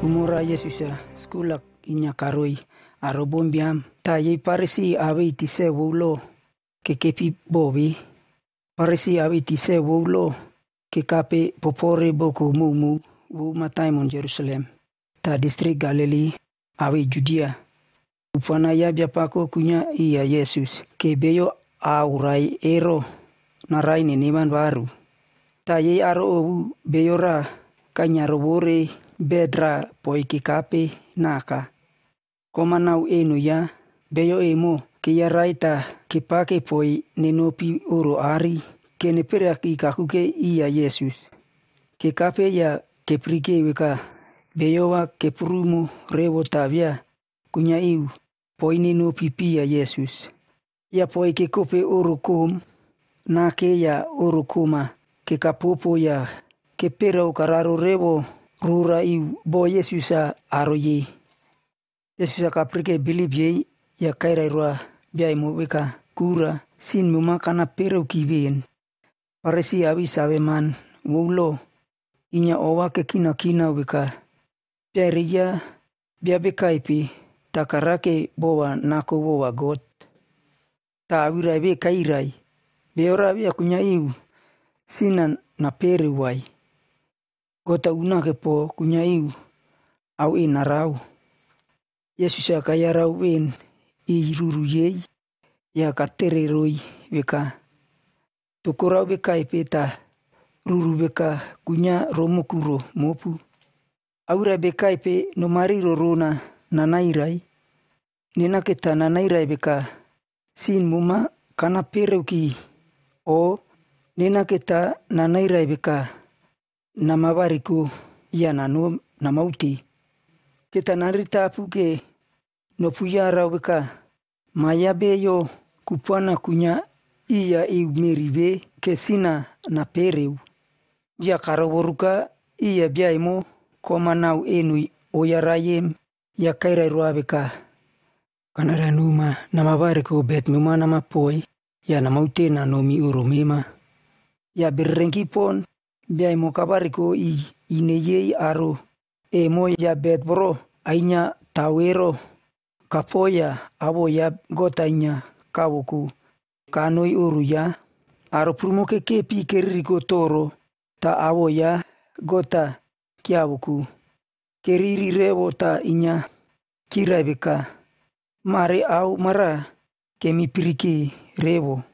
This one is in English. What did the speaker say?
Umura Yesusa skula inya karoi arobom ta ye paresi ave tise wulo ke kepi bobi paresi ave tise wulo ke kape popore boko mumu wu mataimon Jerusalem ta district Galilee ave Judea upana ya biapako kunya iya Yesus ke beyo aurai ero narai ne neman baru ta ye aro beyora kanya kanyarobore bedra poikikapi naka. Komanau enuya beyo emo kia raita kipake poi nenopi oro ari kene perak ikakuke iya Yesus. Kekape ya keprike weka wa ke keprumu revo tavia kunya iu poi nenopi pia Yesus. Ya poi kope oro na nake ya oro koma po ya kepera ukararo revo rura i bo yesu sa aro ye Jesus a kaprike bilip ye ya kaira rua biai mo weka kura sin muma kana pero kibien paresi abi sabe man wulo inya owa ke kina kina weka peria bia bekaipi takarake bowa nako bowa got tawira be kairai beora bia kunya iu sinan na peri wai gota Gotaunaq po cuñaiu au enarau yesusaka yarau en iruruyei yakatereroi beka tokorau beka epeta ruru beka cuña romokuro mopu aura beka epe nomarirorona nanairai nenak eta nanairai beka sin moma kana pereuki o nenak eta nanairai beka na mabarĩku yananu na mauti ketanaritapu rawika nopuyarawika mayabeyo kupwana kunya iya iumiribe kesina na pereu biakaraworuka iya biaimo komanau enui oyarayem yakairairuabeka kanaranuma na mabariko numa na mapoi ya na mauti na nomi urumima ya birrengi pon biaimo kabari ko ineyei aro emo ya bet boro ainya tawero kapoya abo ya gotainya kawoku kanoi uruya aro prumo ke kepi keririko toro ta abo ya gota kiawoku keriri rebo ta inya kirabika mare au mara kemi piriki rebo